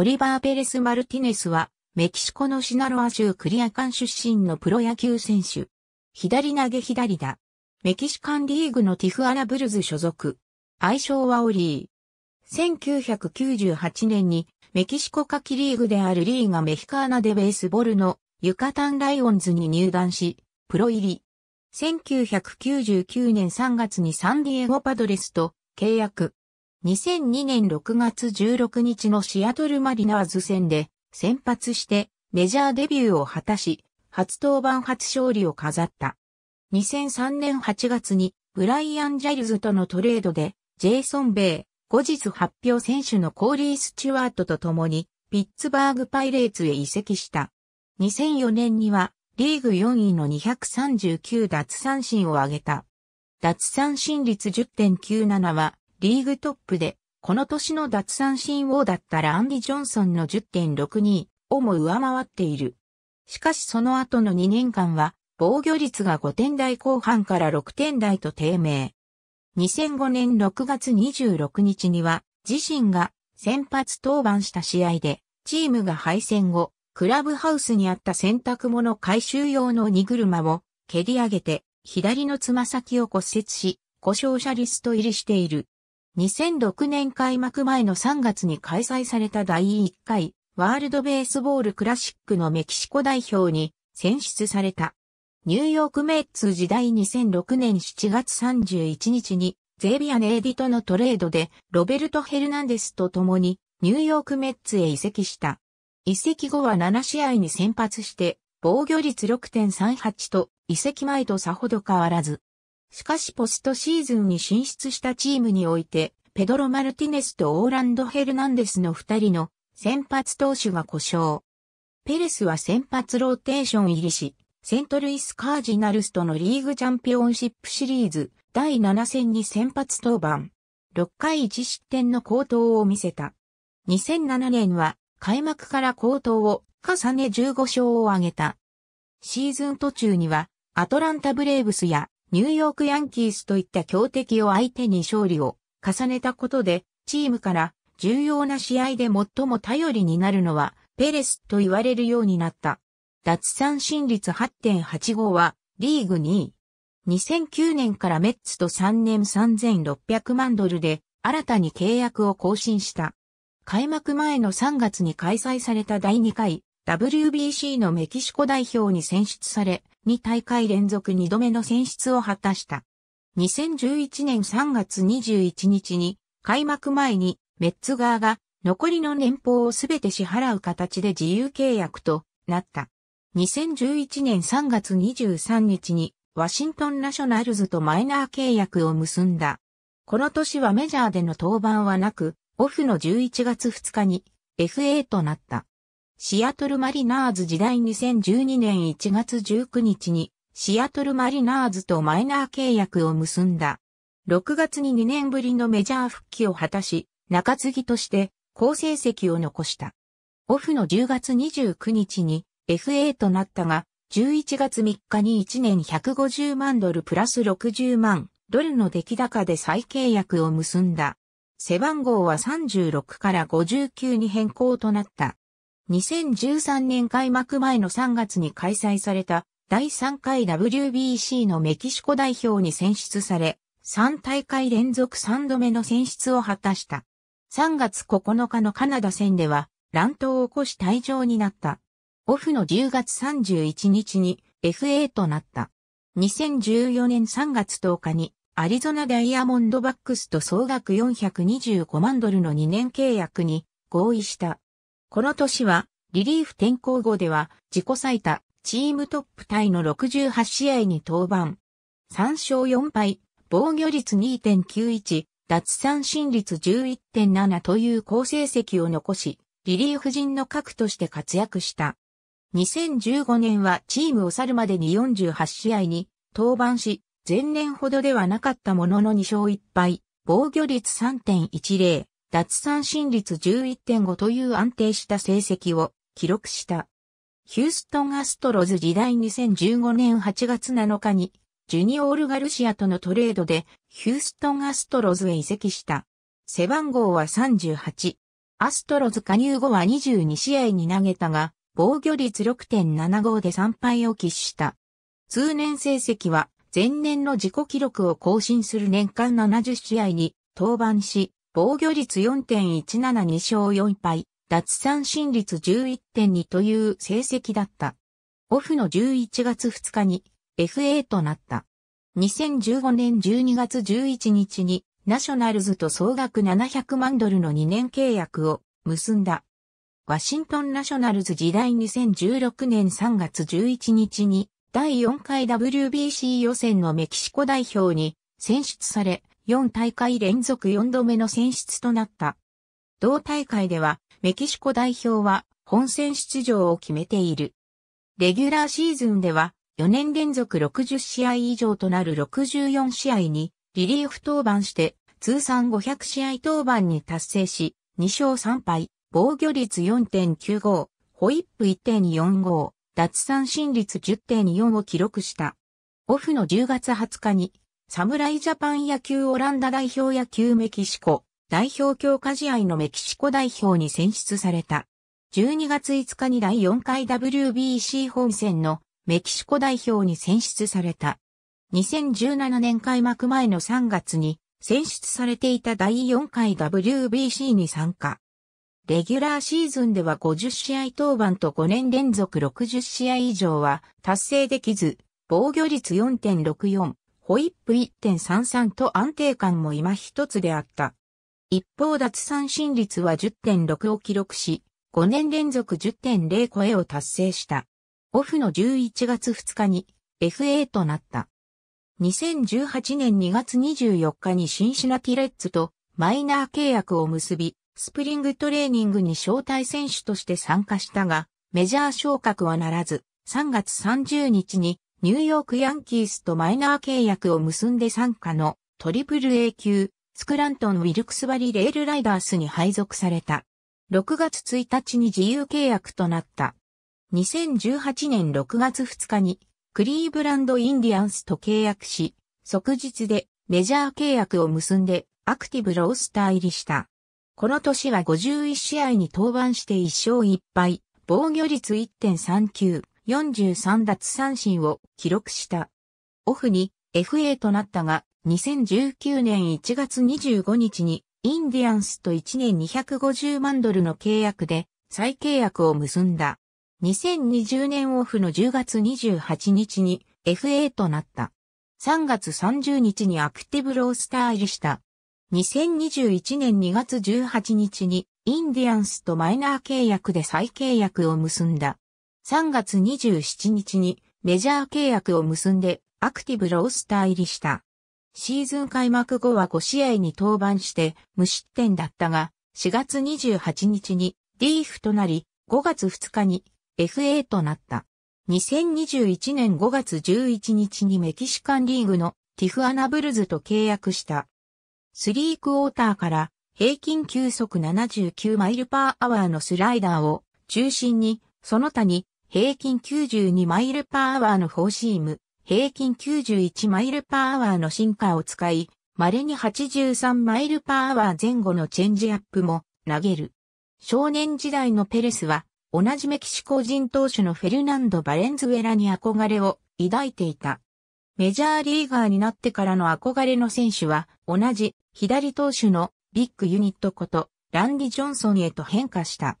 オリバー・ペレス・マルティネスは、メキシコのシナロア州クリアカン出身のプロ野球選手。左投げ左だ。メキシカンリーグのティフアラブルズ所属。愛称はオリー。1998年にメキシコ夏季リーグであるリーガメヒカーナでベースボールのユカタンライオンズに入団し、プロ入り。1999年3月にサンディエゴパドレスと契約。2002年6月16日のシアトルマリナーズ戦で先発してメジャーデビューを果たし、初登板初勝利を飾った。2003年8月にブライアン・ジャイルズとのトレードでジェイソン・ベイ、後日発表選手のコーリー・スチュワートと共にピッツバーグ・パイレーツへ移籍した。2004年にはリーグ4位の239奪三振を挙げた。奪三振率10.97はリーグトップで、この年の奪三振王だったランディ・ジョンソンの10.62をも上回っている。しかしその後の2年間は、防御率が5点台後半から6点台と低迷。2005年6月26日には、自身が先発登板した試合で、チームが敗戦後、クラブハウスにあった洗濯物回収用の荷車を蹴り上げて、左のつま先を骨折し、故障者リスト入りしている。2006年開幕前の3月に開催された第1回ワールドベースボールクラシックのメキシコ代表に選出された。ニューヨークメッツ時代2006年7月31日にゼビアネエディとのトレードでロベルト・ヘルナンデスと共にニューヨークメッツへ移籍した。移籍後は7試合に先発して防御率6.38と移籍前とさほど変わらずしかしポストシーズンに進出したチームにおいて、ペドロ・マルティネスとオーランド・ヘルナンデスの二人の先発投手が故障。ペレスは先発ローテーション入りし、セントルイス・カージナルスとのリーグチャンピオンシップシリーズ第7戦に先発登板。6回1失点の好投を見せた。2007年は開幕から好投を重ね15勝を挙げた。シーズン途中にはアトランタブレーブスやニューヨークヤンキースといった強敵を相手に勝利を重ねたことで、チームから重要な試合で最も頼りになるのはペレスと言われるようになった。脱三振率8.85はリーグ2位。2009年からメッツと3年3600万ドルで新たに契約を更新した。開幕前の3月に開催された第2回 WBC のメキシコ代表に選出され、2大会連続2度目の選出を果たした。2011年3月21日に開幕前にメッツ側が残りの年俸をすべて支払う形で自由契約となった。2011年3月23日にワシントンナショナルズとマイナー契約を結んだ。この年はメジャーでの登板はなく、オフの11月2日に FA となった。シアトルマリナーズ時代2012年1月19日にシアトルマリナーズとマイナー契約を結んだ。6月に2年ぶりのメジャー復帰を果たし、中継ぎとして好成績を残した。オフの10月29日に FA となったが、11月3日に1年150万ドルプラス60万ドルの出来高で再契約を結んだ。背番号は36から59に変更となった。2013年開幕前の3月に開催された第3回 WBC のメキシコ代表に選出され、3大会連続3度目の選出を果たした。3月9日のカナダ戦では乱闘を起こし退場になった。オフの10月31日に FA となった。2014年3月10日にアリゾナダイヤモンドバックスと総額425万ドルの2年契約に合意した。この年は、リリーフ転向後では、自己最多、チームトップタイの68試合に登板。3勝4敗、防御率2.91、脱三振率11.7という好成績を残し、リリーフ陣の核として活躍した。2015年はチームを去るまでに48試合に登板し、前年ほどではなかったものの2勝1敗、防御率3.10、脱三振率11.5という安定した成績を記録した。ヒューストンアストロズ時代2015年8月7日に、ジュニオール・ガルシアとのトレードで、ヒューストンアストロズへ移籍した。背番号は38。アストロズ加入後は22試合に投げたが、防御率6.75で3敗を喫した。通年成績は前年の自己記録を更新する年間70試合に登板し、防御率4.172勝4敗、奪三振率11.2という成績だった。オフの11月2日に FA となった。2015年12月11日にナショナルズと総額700万ドルの2年契約を結んだ。ワシントンナショナルズ時代2016年3月11日に第4回 WBC 予選のメキシコ代表に選出され、4大会連続4度目の選出となった。同大会では、メキシコ代表は本戦出場を決めている。レギュラーシーズンでは、4年連続60試合以上となる64試合にリリーフ登板して通算500試合登板に達成し、2勝3敗、防御率4.95、ホイップ1.45、脱三振率10.4を記録した。オフの10月20日に侍ジャパン野球オランダ代表野球メキシコ代表強化試合のメキシコ代表に選出された。12月5日に第4回 WBC 本戦のメキシコ代表に選出された。2017年開幕前の3月に選出されていた第4回 WBC に参加。レギュラーシーズンでは50試合登板と5年連続60試合以上は達成できず、防御率4.64、ホイップ1.33と安定感も今一つであった。一方脱三振率は10.6を記録し、5年連続10.0超えを達成した。オフの11月2日に FA となった。2018年2月24日にシンシナティレッツとマイナー契約を結び、スプリングトレーニングに招待選手として参加したが、メジャー昇格はならず、3月30日にニューヨークヤンキースとマイナー契約を結んで参加のトリプル A 級スクラントン・ウィルクスバリ・レールライダースに配属された。6月1日に自由契約となった。2018年6月2日にクリーブランド・インディアンスと契約し、即日でメジャー契約を結んでアクティブロースター入りした。この年は51試合に登板して1勝1敗、防御率1.39、43奪三振を記録した。オフに FA となったが、2019年1月25日にインディアンスと1年250万ドルの契約で再契約を結んだ。2020年オフの10月28日に FA となった。3月30日にアクティブロースター入りした。2021年2月18日にインディアンスとマイナー契約で再契約を結んだ。3月27日にメジャー契約を結んでアクティブロースター入りした。シーズン開幕後は5試合に登板して無失点だったが、4月28日にリーフとなり、5月2日に FA となった。2021年5月11日にメキシカンリーグのティフアナブルズと契約した。スリークォーターから平均球速79マイルパーアワーのスライダーを中心にその他に平均92マイルパーアワーのフォーシーム、平均91マイルパーアワーのシンカーを使い、稀に83マイルパーアワー前後のチェンジアップも投げる。少年時代のペレスは、同じメキシコ人投手のフェルナンド・バレンズウェラに憧れを抱いていた。メジャーリーガーになってからの憧れの選手は、同じ左投手のビッグユニットこと、ランディ・ジョンソンへと変化した。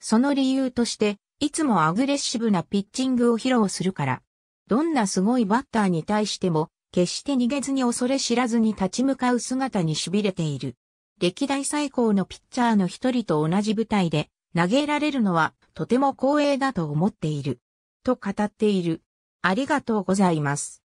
その理由として、いつもアグレッシブなピッチングを披露するから。どんなすごいバッターに対しても、決して逃げずに恐れ知らずに立ち向かう姿に痺れている。歴代最高のピッチャーの一人と同じ舞台で投げられるのはとても光栄だと思っている。と語っている。ありがとうございます。